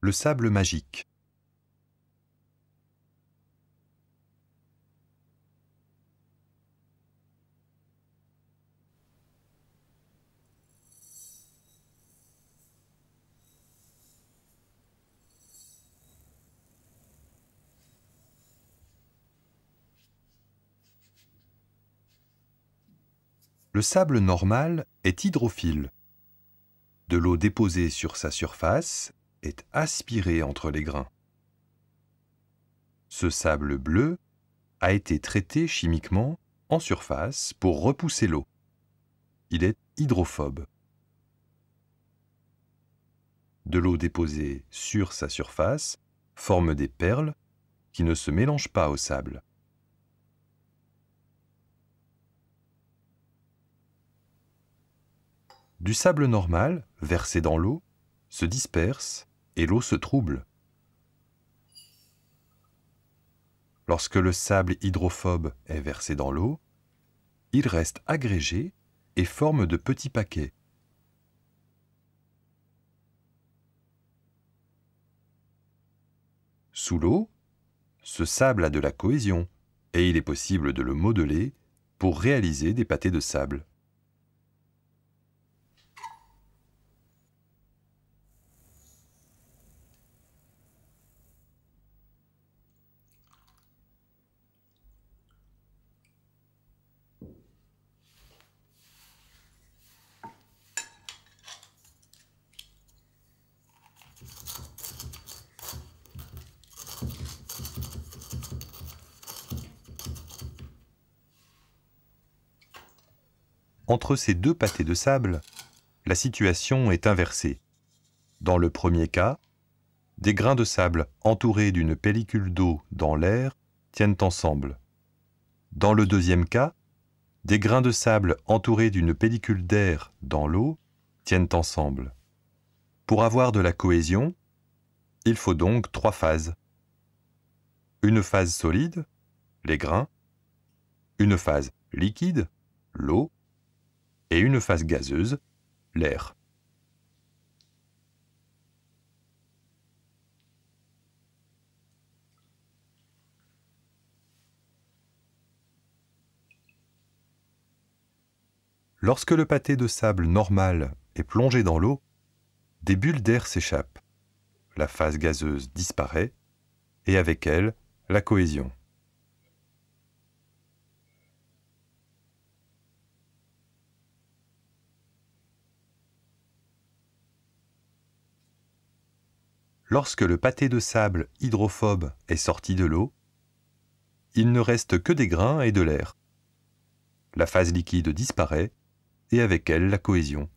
Le sable magique. Le sable normal est hydrophile. De l'eau déposée sur sa surface est aspiré entre les grains. Ce sable bleu a été traité chimiquement en surface pour repousser l'eau. Il est hydrophobe. De l'eau déposée sur sa surface forme des perles qui ne se mélangent pas au sable. Du sable normal, versé dans l'eau, se disperse et l'eau se trouble. Lorsque le sable hydrophobe est versé dans l'eau, il reste agrégé et forme de petits paquets. Sous l'eau, ce sable a de la cohésion et il est possible de le modeler pour réaliser des pâtés de sable. Entre ces deux pâtés de sable, la situation est inversée. Dans le premier cas, des grains de sable entourés d'une pellicule d'eau dans l'air tiennent ensemble. Dans le deuxième cas, des grains de sable entourés d'une pellicule d'air dans l'eau tiennent ensemble. Pour avoir de la cohésion, il faut donc trois phases. Une phase solide, les grains, une phase liquide, l'eau, et une phase gazeuse, l'air. Lorsque le pâté de sable normal est plongé dans l'eau, des bulles d'air s'échappent. La phase gazeuse disparaît, et avec elle, la cohésion. lorsque le pâté de sable hydrophobe est sorti de l'eau, il ne reste que des grains et de l'air. La phase liquide disparaît, et avec elle la cohésion.